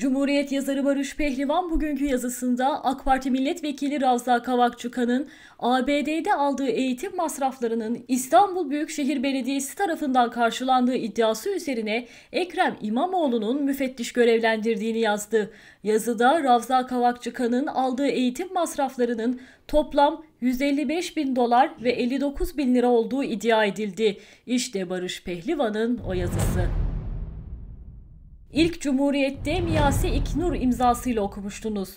Cumhuriyet yazarı Barış Pehlivan bugünkü yazısında AK Parti milletvekili Ravza Kavakçuka'nın ABD'de aldığı eğitim masraflarının İstanbul Büyükşehir Belediyesi tarafından karşılandığı iddiası üzerine Ekrem İmamoğlu'nun müfettiş görevlendirdiğini yazdı. Yazıda Ravza Kavakçıkan'ın aldığı eğitim masraflarının toplam 155 bin dolar ve 59 bin lira olduğu iddia edildi. İşte Barış Pehlivan'ın o yazısı. İlk Cumhuriyet'te Miyase İknur imzasıyla okumuştunuz.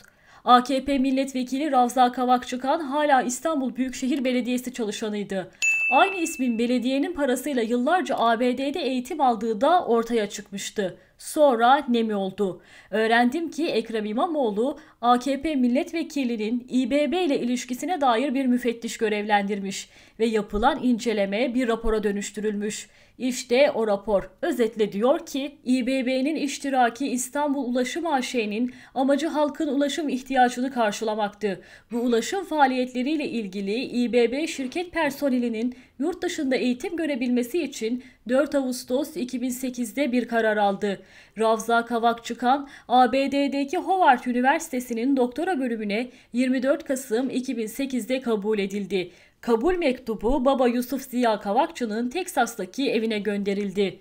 AKP milletvekili Ravza Kavakçıkan hala İstanbul Büyükşehir Belediyesi çalışanıydı. Aynı ismin belediyenin parasıyla yıllarca ABD'de eğitim aldığı da ortaya çıkmıştı sonra nemi oldu. Öğrendim ki Ekrem İmamoğlu AKP milletvekilinin İBB ile ilişkisine dair bir müfettiş görevlendirmiş ve yapılan inceleme bir rapora dönüştürülmüş. İşte o rapor özetle diyor ki İBB'nin iştiraki İstanbul Ulaşım AŞ'nin amacı halkın ulaşım ihtiyacını karşılamaktı. Bu ulaşım faaliyetleriyle ilgili İBB şirket personelinin yurt dışında eğitim görebilmesi için 4 Ağustos 2008'de bir karar aldı. Ravza Kavak çıkan ABD'deki Howard Üniversitesi'nin doktora bölümüne 24 Kasım 2008'de kabul edildi. Kabul mektubu baba Yusuf Ziya Kavakçı'nın Teksas'taki evine gönderildi.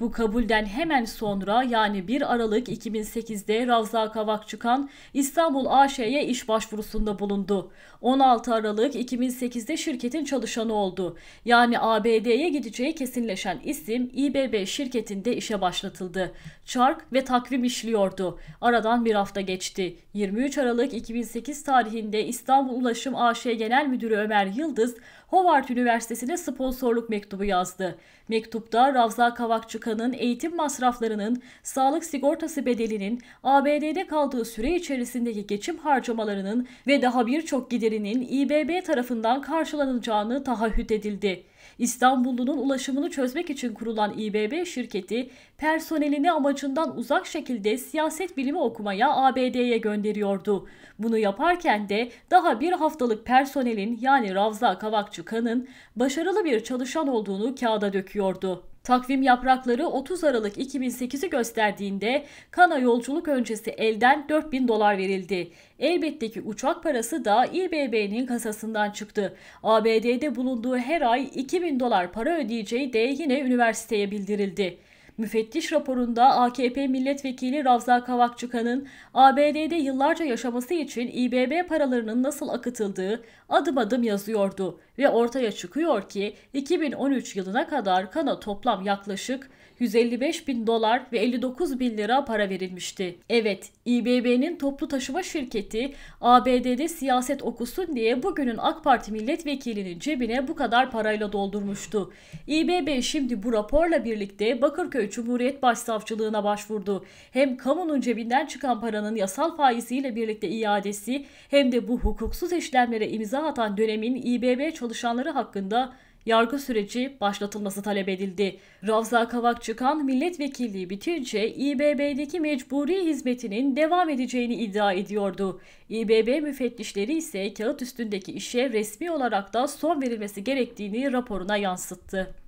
Bu kabulden hemen sonra yani 1 Aralık 2008'de Ravza çıkan İstanbul AŞ'ye iş başvurusunda bulundu. 16 Aralık 2008'de şirketin çalışanı oldu. Yani ABD'ye gideceği kesinleşen isim İBB şirketinde işe başlatıldı. Çark ve takvim işliyordu. Aradan bir hafta geçti. 23 Aralık 2008 tarihinde İstanbul Ulaşım AŞ Genel Müdürü Ömer Yıldız Howard Üniversitesi'ne sponsorluk mektubu yazdı. Mektupta Ravza Kavakçıkan'ın eğitim masraflarının, sağlık sigortası bedelinin, ABD'de kaldığı süre içerisindeki geçim harcamalarının ve daha birçok giderinin İBB tarafından karşılanacağını tahayyüt edildi. İstanbullunun ulaşımını çözmek için kurulan İBB şirketi personelini amacından uzak şekilde siyaset bilimi okumaya ABD'ye gönderiyordu. Bunu yaparken de daha bir haftalık personelin yani Ravza Kavakçıkan'ın başarılı bir çalışan olduğunu kağıda döküyordu. Takvim yaprakları 30 Aralık 2008'i gösterdiğinde Kana yolculuk öncesi elden 4000 dolar verildi. Elbette ki uçak parası da İBB'nin kasasından çıktı. ABD'de bulunduğu her ay 2000 dolar para ödeyeceği de yine üniversiteye bildirildi. Müfettiş raporunda AKP milletvekili Ravza Kavakçıkan'ın ABD'de yıllarca yaşaması için İBB paralarının nasıl akıtıldığı adım adım yazıyordu ve ortaya çıkıyor ki 2013 yılına kadar Kana toplam yaklaşık 155 bin dolar ve 59 bin lira para verilmişti. Evet, İBB'nin toplu taşıma şirketi ABD'de siyaset okusun diye bugünün AK Parti milletvekilinin cebine bu kadar parayla doldurmuştu. İBB şimdi bu raporla birlikte Bakırköy Cumhuriyet Başsavcılığına başvurdu. Hem kamunun cebinden çıkan paranın yasal faiziyle birlikte iadesi hem de bu hukuksuz işlemlere imza atan dönemin İBB çalışmalarının çalışanları hakkında yargı süreci başlatılması talep edildi. Ravza Kavak çıkan milletvekilliği bitince İBB'deki mecburi hizmetinin devam edeceğini iddia ediyordu. İBB müfettişleri ise kağıt üstündeki işe resmi olarak da son verilmesi gerektiğini raporuna yansıttı.